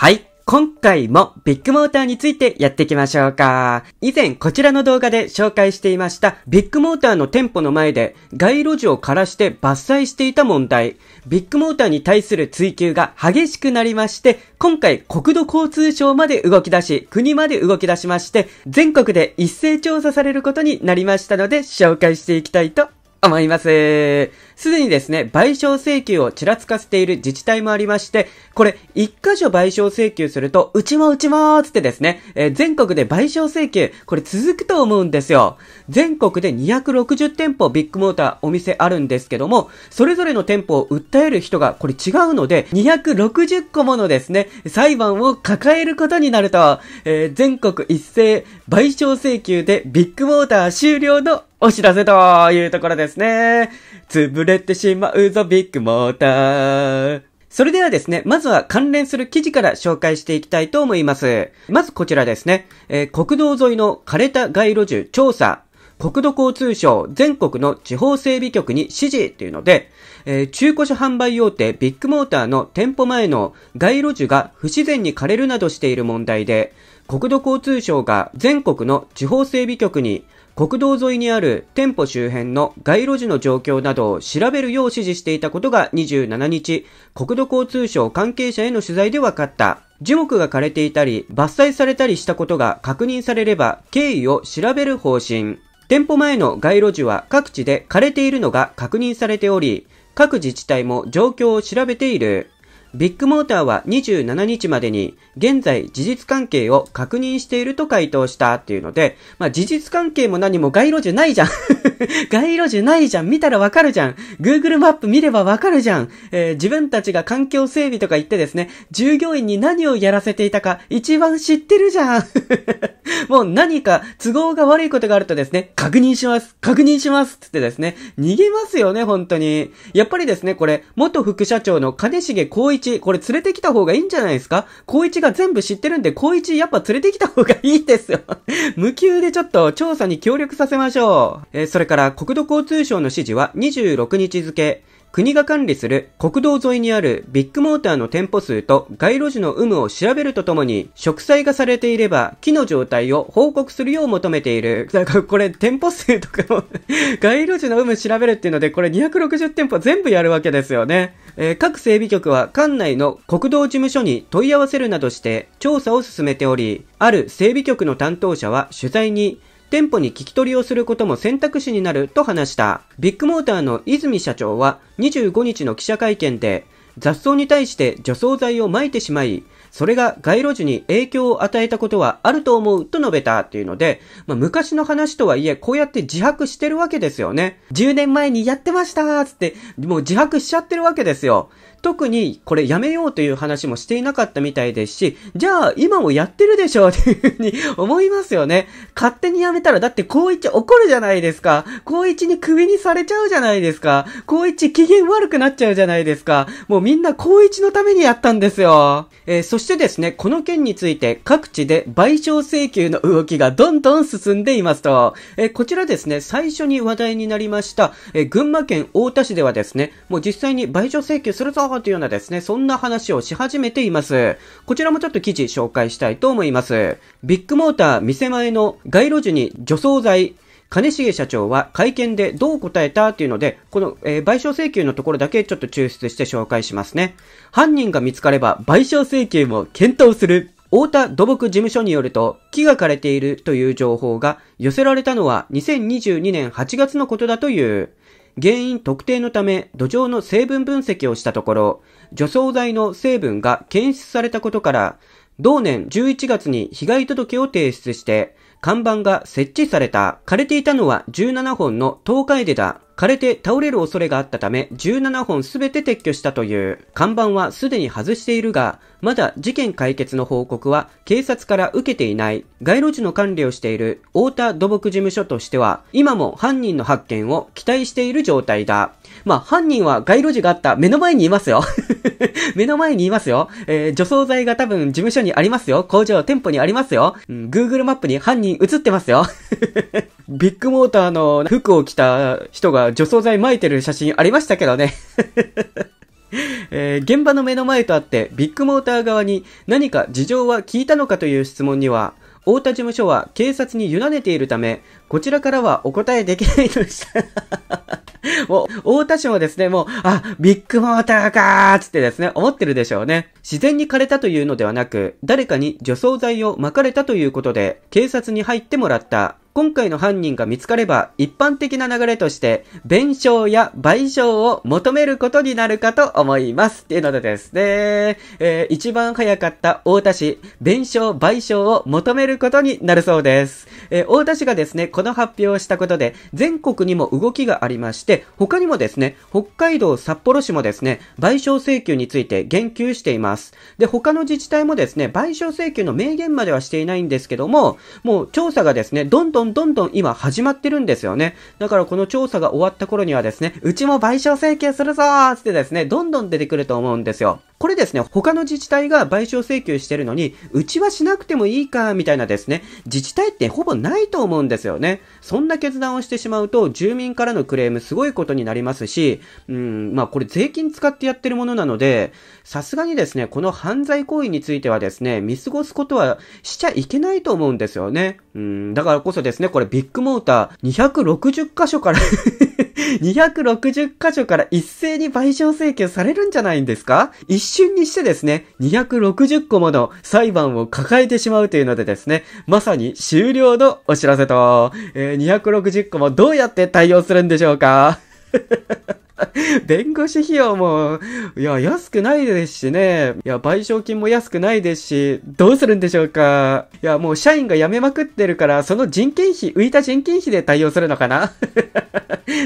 はい。今回もビッグモーターについてやっていきましょうか。以前こちらの動画で紹介していましたビッグモーターの店舗の前で街路樹を枯らして伐採していた問題。ビッグモーターに対する追及が激しくなりまして、今回国土交通省まで動き出し、国まで動き出しまして、全国で一斉調査されることになりましたので紹介していきたいと思います。すでにですね、賠償請求をちらつかせている自治体もありまして、これ、一箇所賠償請求すると、うちもうちもーつってですね、えー、全国で賠償請求、これ続くと思うんですよ。全国で260店舗ビッグモーターお店あるんですけども、それぞれの店舗を訴える人がこれ違うので、260個ものですね、裁判を抱えることになると、えー、全国一斉賠償請求でビッグモーター終了のお知らせというところですね。潰れてしまうぞ、ビッグモーター。それではですね、まずは関連する記事から紹介していきたいと思います。まずこちらですね、えー、国道沿いの枯れた街路樹調査、国土交通省全国の地方整備局に指示というので、えー、中古車販売大手ビッグモーターの店舗前の街路樹が不自然に枯れるなどしている問題で、国土交通省が全国の地方整備局に国道沿いにある店舗周辺の街路樹の状況などを調べるよう指示していたことが27日、国土交通省関係者への取材で分かった。樹木が枯れていたり、伐採されたりしたことが確認されれば、経緯を調べる方針。店舗前の街路樹は各地で枯れているのが確認されており、各自治体も状況を調べている。ビッグモーターは27日までに現在事実関係を確認していると回答したっていうので、まあ、事実関係も何も街路樹ないじゃん 街路樹ないじゃん見たらわかるじゃん !Google マップ見ればわかるじゃん、えー、自分たちが環境整備とか言ってですね、従業員に何をやらせていたか一番知ってるじゃん もう何か都合が悪いことがあるとですね、確認します確認しますつってですね、逃げますよね、本当に。やっぱりですね、これ、元副社長の金重光一一、これ連れてきた方がいいんじゃないですか高一が全部知ってるんで、高一やっぱ連れてきた方がいいですよ 無給でちょっと調査に協力させましょう。えー、それから国土交通省の指示は26日付。国が管理する国道沿いにあるビッグモーターの店舗数と街路樹の有無を調べるとともに、植栽がされていれば木の状態を報告するよう求めている。だからこれ店舗数とかも 街路樹の有無調べるっていうので、これ260店舗全部やるわけですよね。えー、各整備局は管内の国道事務所に問い合わせるなどして調査を進めており、ある整備局の担当者は取材に、店舗に聞き取りをすることも選択肢になると話した。ビッグモーターの泉社長は25日の記者会見で、雑草に対して除草剤をまいてしまい、それが街路樹に影響を与えたことはあると思うと述べたっていうので、まあ、昔の話とはいえ、こうやって自白してるわけですよね。10年前にやってましたーつって、もう自白しちゃってるわけですよ。特にこれやめようという話もしていなかったみたいですし、じゃあ今もやってるでしょうっていうふうに思いますよね。勝手にやめたら、だって高一怒るじゃないですか。高一にクビにされちゃうじゃないですか。高一機嫌悪くなっちゃうじゃないですか。もうみんな高一のためにやったんですよ。えー、そしてですね、この件について各地で賠償請求の動きがどんどん進んでいますと。えー、こちらですね、最初に話題になりました、えー、群馬県太田市ではですね、もう実際に賠償請求するぞかというようなですね、そんな話をし始めています。こちらもちょっと記事紹介したいと思います。ビッグモーター店前の街路樹に除草剤、金重社長は会見でどう答えたというので、この、えー、賠償請求のところだけちょっと抽出して紹介しますね。犯人が見つかれば賠償請求も検討する。太田土木事務所によると、木が枯れているという情報が寄せられたのは2022年8月のことだという。原因特定のため土壌の成分分析をしたところ、除草剤の成分が検出されたことから、同年11月に被害届を提出して、看板が設置された。枯れていたのは17本の東海出だ。枯れて倒れる恐れがあったため、17本すべて撤去したという。看板はすでに外しているが、まだ事件解決の報告は警察から受けていない。街路樹の管理をしている太田土木事務所としては、今も犯人の発見を期待している状態だ。まあ、犯人は街路樹があった目の前にいますよ。目の前にいますよ。えー、除草剤が多分事務所にありますよ。工場、店舗にありますよ。うん、Google マップに犯人映ってますよ。ビッグモーターの服を着た人が除草剤撒いてる写真ありましたけどね。えー、現場の目の前とあって、ビッグモーター側に何か事情は聞いたのかという質問には、太田事務所は警察に委ねているため、こちらからはお答えできないとした。もう、大田市はですね、もう、あ、ビッグモーターかーつってですね、思ってるでしょうね。自然に枯れたというのではなく、誰かに除草剤を撒かれたということで、警察に入ってもらった。今回の犯人が見つかれば、一般的な流れとして、弁償や賠償を求めることになるかと思います。っていうのでですね、えー、一番早かった大田市、弁償賠償を求めることになるそうです。えー、大田市がですね、この発表をしたことで、全国にも動きがありまして、他にもですね、北海道札幌市もですね、賠償請求について言及しています。で、他の自治体もですね、賠償請求の明言まではしていないんですけども、もう調査がですね、どんどんどんどん今始まってるんですよね。だからこの調査が終わった頃にはですね、うちも賠償請求するぞーつってですね、どんどん出てくると思うんですよ。これですね、他の自治体が賠償請求してるのに、うちはしなくてもいいか、みたいなですね、自治体ってほぼないと思うんですよね。そんな決断をしてしまうと、住民からのクレームすごいことになりますし、うん、まあこれ税金使ってやってるものなので、さすがにですね、この犯罪行為についてはですね、見過ごすことはしちゃいけないと思うんですよね。うん、だからこそですね、これビッグモーター260箇所から260箇所から一斉に賠償請求されるんじゃないんですか一瞬にしてですね、260個もの裁判を抱えてしまうというのでですね、まさに終了のお知らせと、えー、260個もどうやって対応するんでしょうか 弁護士費用も、いや、安くないですしね。いや、賠償金も安くないですし、どうするんでしょうか。いや、もう社員が辞めまくってるから、その人件費、浮いた人件費で対応するのかな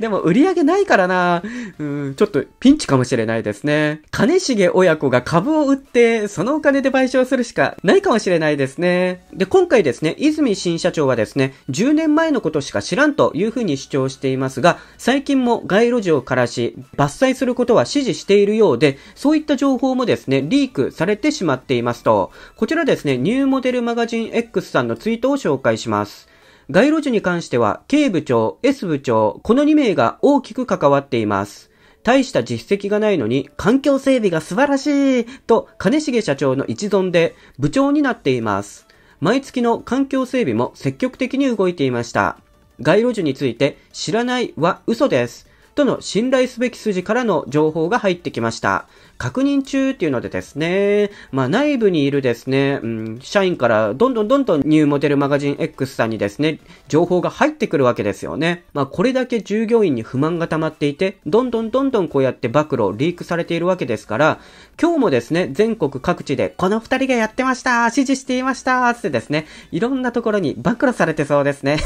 でも、売り上げないからな。うん、ちょっとピンチかもしれないですね。金重親子が株を売って、そのお金で賠償するしかないかもしれないですね。で、今回ですね、泉新社長はですね、10年前のことしか知らんというふうに主張していますが、最近も街路樹を枯らし、し、伐採することは指示しているようで、そういった情報もですね、リークされてしまっていますと、こちらですね、ニューモデルマガジン X さんのツイートを紹介します。街路樹に関しては、K 部長、S 部長、この2名が大きく関わっています。大した実績がないのに、環境整備が素晴らしいと、金重社長の一存で、部長になっています。毎月の環境整備も積極的に動いていました。街路樹について、知らないは嘘です。との信頼すべき筋からの情報が入ってきました。確認中っていうのでですね、まあ内部にいるですね、うん、社員からどんどんどんどんニューモデルマガジン X さんにですね、情報が入ってくるわけですよね。まあこれだけ従業員に不満が溜まっていて、どんどんどんどんこうやって暴露、リークされているわけですから、今日もですね、全国各地でこの二人がやってました指示していましたってですね、いろんなところに暴露されてそうですね。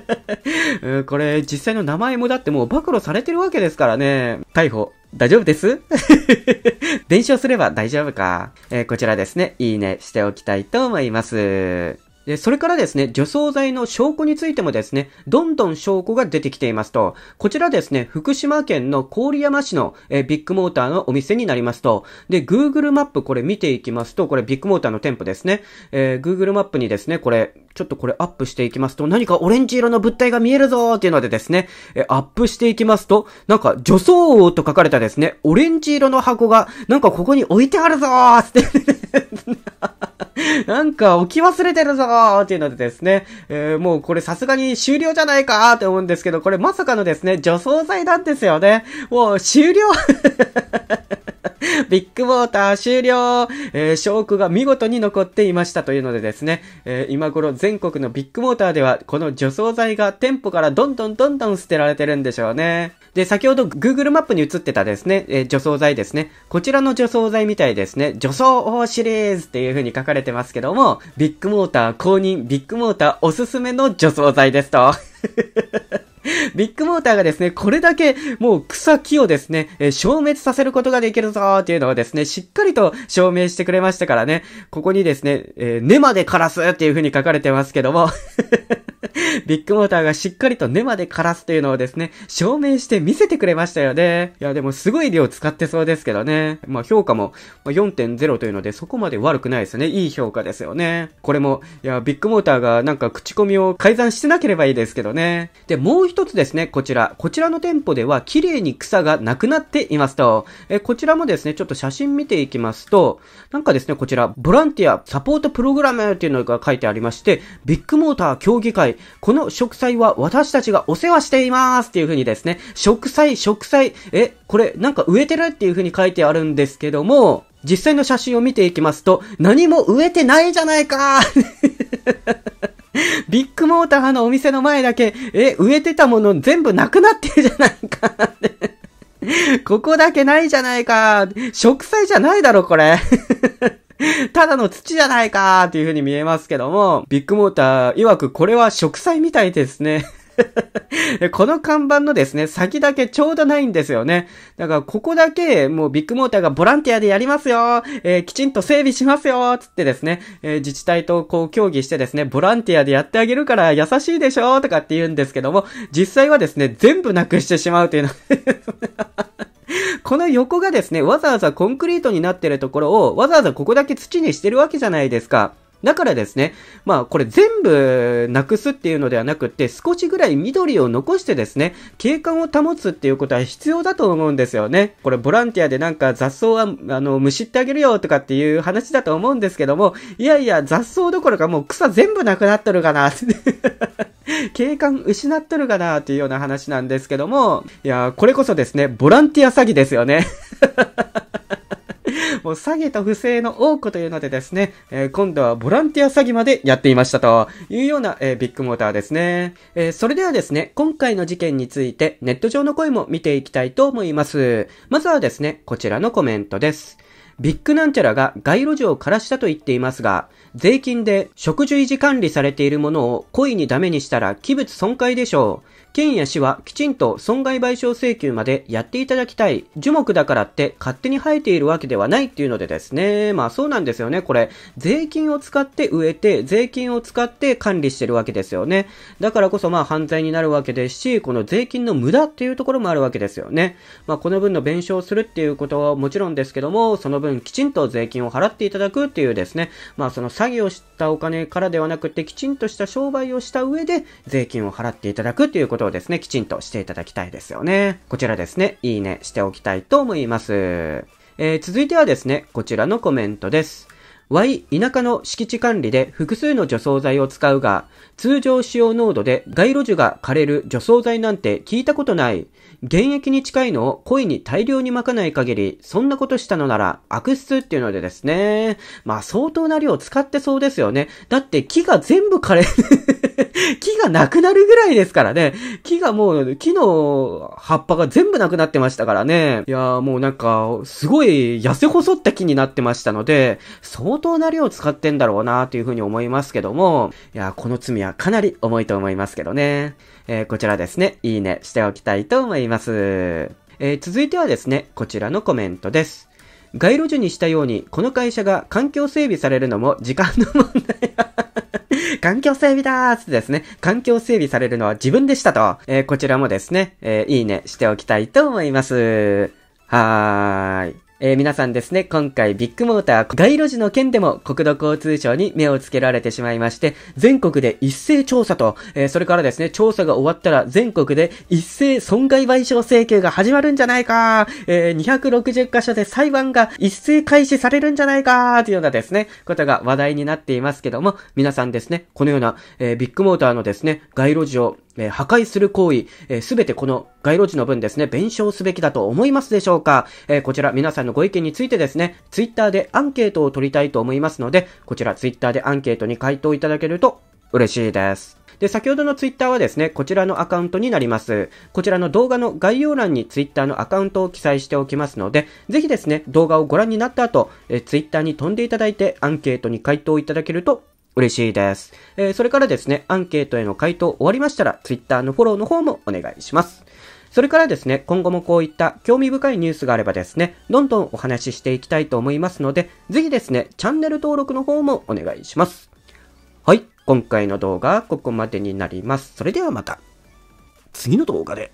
これ実際の名前もだってもう暴露されてるわけですからね、逮捕大丈夫です伝承 すれば大丈夫か。えー、こちらですね、いいねしておきたいと思います。で、それからですね、除草剤の証拠についてもですね、どんどん証拠が出てきていますと、こちらですね、福島県の郡山市のえビッグモーターのお店になりますと、で、Google マップこれ見ていきますと、これビッグモーターの店舗ですね、えー、Google マップにですね、これ、ちょっとこれアップしていきますと、何かオレンジ色の物体が見えるぞーっていうのでですね、えアップしていきますと、なんか除草王と書かれたですね、オレンジ色の箱が、なんかここに置いてあるぞーって なんか置き忘れてるぞーっていうのでですね、えー、もうこれさすがに終了じゃないかーって思うんですけど、これまさかのですね、除草剤なんですよね。もう終了 ビッグモーター終了、えー、証拠が見事に残っていましたというのでですね、えー、今頃全国のビッグモーターでは、この除草剤が店舗からどんどんどんどん捨てられてるんでしょうね。で、先ほど Google マップに映ってたですね、えー、除草剤ですね。こちらの除草剤みたいですね、除草王シリーズっていう風に書かれてますけども、ビッグモーター公認、ビッグモーターおすすめの除草剤ですと。ビッグモーターがですね、これだけもう草木をですね、えー、消滅させることができるぞーっていうのをですね、しっかりと証明してくれましたからね、ここにですね、えー、根まで枯らすっていう風に書かれてますけども ビッグモーターがしっかりと根まで枯らすというのをですね、証明して見せてくれましたよね。いや、でもすごい量使ってそうですけどね。まあ、評価も4.0というので、そこまで悪くないですね。いい評価ですよね。これも、いや、ビッグモーターがなんか口コミを改ざんしてなければいいですけどね。で、もう一つですね、こちら。こちらの店舗では、綺麗に草がなくなっていますと。え、こちらもですね、ちょっと写真見ていきますと、なんかですね、こちら、ボランティアサポートプログラムっていうのが書いてありまして、ビッグモーター協議会この植栽は私たちがお世話していますっていう風にですね、植栽、植栽、え、これなんか植えてるっていう風に書いてあるんですけども、実際の写真を見ていきますと、何も植えてないじゃないか ビッグモーターのお店の前だけ、え、植えてたもの全部なくなってるじゃないかここだけないじゃないか。植栽じゃないだろ、これ ただの土じゃないかーっていう風に見えますけども、ビッグモーター曰くこれは植栽みたいですね。この看板のですね、先だけちょうどないんですよね。だから、ここだけ、もうビッグモーターがボランティアでやりますよえー、きちんと整備しますよつってですね、えー、自治体とこう協議してですね、ボランティアでやってあげるから優しいでしょとかって言うんですけども、実際はですね、全部なくしてしまうというのは この横がですね、わざわざコンクリートになってるところを、わざわざここだけ土にしてるわけじゃないですか。だからですね、まあこれ全部なくすっていうのではなくて、少しぐらい緑を残してですね、景観を保つっていうことは必要だと思うんですよね。これボランティアでなんか雑草は、あの、むしってあげるよとかっていう話だと思うんですけども、いやいや、雑草どころかもう草全部なくなっとるかな、景観失っとるかなっていうような話なんですけども、いや、これこそですね、ボランティア詐欺ですよね。もう下げと不正の多くというのでですね、えー、今度はボランティア詐欺までやっていましたというような、えー、ビッグモーターですね。えー、それではですね、今回の事件についてネット上の声も見ていきたいと思います。まずはですね、こちらのコメントです。ビッグなんちゃらが街路樹を枯らしたと言っていますが、税金で植樹維持管理されているものを故意にダメにしたら器物損壊でしょう。県や市はきちんと損害賠償請求までやっていただきたい。樹木だからって勝手に生えているわけではないっていうのでですね。まあそうなんですよね。これ、税金を使って植えて、税金を使って管理してるわけですよね。だからこそまあ犯罪になるわけですし、この税金の無駄っていうところもあるわけですよね。まあこの分の弁償するっていうことはもちろんですけども、その分きちんと税金を払っていただくっていうですね。まあその詐欺をしたお金からではなくて、きちんとした商売をした上で税金を払っていただくっていうことことをですね、きちんとしていただきたいですよね。こちらですね、いいねしておきたいと思います。えー、続いてはですね、こちらのコメントです。Y、田舎の敷地管理で複数の除草剤を使うが、通常使用濃度で街路樹が枯れる除草剤なんて聞いたことない。現役に近いのを故意に大量にまかない限り、そんなことしたのなら悪質っていうのでですね。まあ相当な量使ってそうですよね。だって木が全部枯れる 木がなくなるぐらいですからね。木がもう、木の葉っぱが全部なくなってましたからね。いやもうなんか、すごい痩せ細った木になってましたので、相当な量使ってんだろうなというふうに思いますけども、いやこの罪はかなり重いと思いますけどね。えー、こちらですね、いいねしておきたいと思います。えー、続いてはですね、こちらのコメントです。街路樹にしたように、この会社が環境整備されるのも時間の問題。環境整備だーってですね、環境整備されるのは自分でしたと、えー、こちらもですね、えー、いいねしておきたいと思います。はーい。えー、皆さんですね、今回ビッグモーター街路樹の件でも国土交通省に目をつけられてしまいまして、全国で一斉調査と、えー、それからですね、調査が終わったら全国で一斉損害賠償請求が始まるんじゃないか、えー、260箇所で裁判が一斉開始されるんじゃないか、というようなですね、ことが話題になっていますけども、皆さんですね、このような、えー、ビッグモーターのですね、街路樹をえー、破壊する行為、す、えー、べ、てこの街路樹の分ですね、弁償すべきだと思いますでしょうか、えー、こちら皆さんのご意見についてですね、ツイッターでアンケートを取りたいと思いますので、こちらツイッターでアンケートに回答いただけると嬉しいです。で、先ほどのツイッターはですね、こちらのアカウントになります。こちらの動画の概要欄にツイッターのアカウントを記載しておきますので、ぜひですね、動画をご覧になった後、えツイッターに飛んでいただいてアンケートに回答いただけると嬉しいです。えー、それからですね、アンケートへの回答終わりましたら、Twitter のフォローの方もお願いします。それからですね、今後もこういった興味深いニュースがあればですね、どんどんお話ししていきたいと思いますので、ぜひですね、チャンネル登録の方もお願いします。はい、今回の動画はここまでになります。それではまた、次の動画で。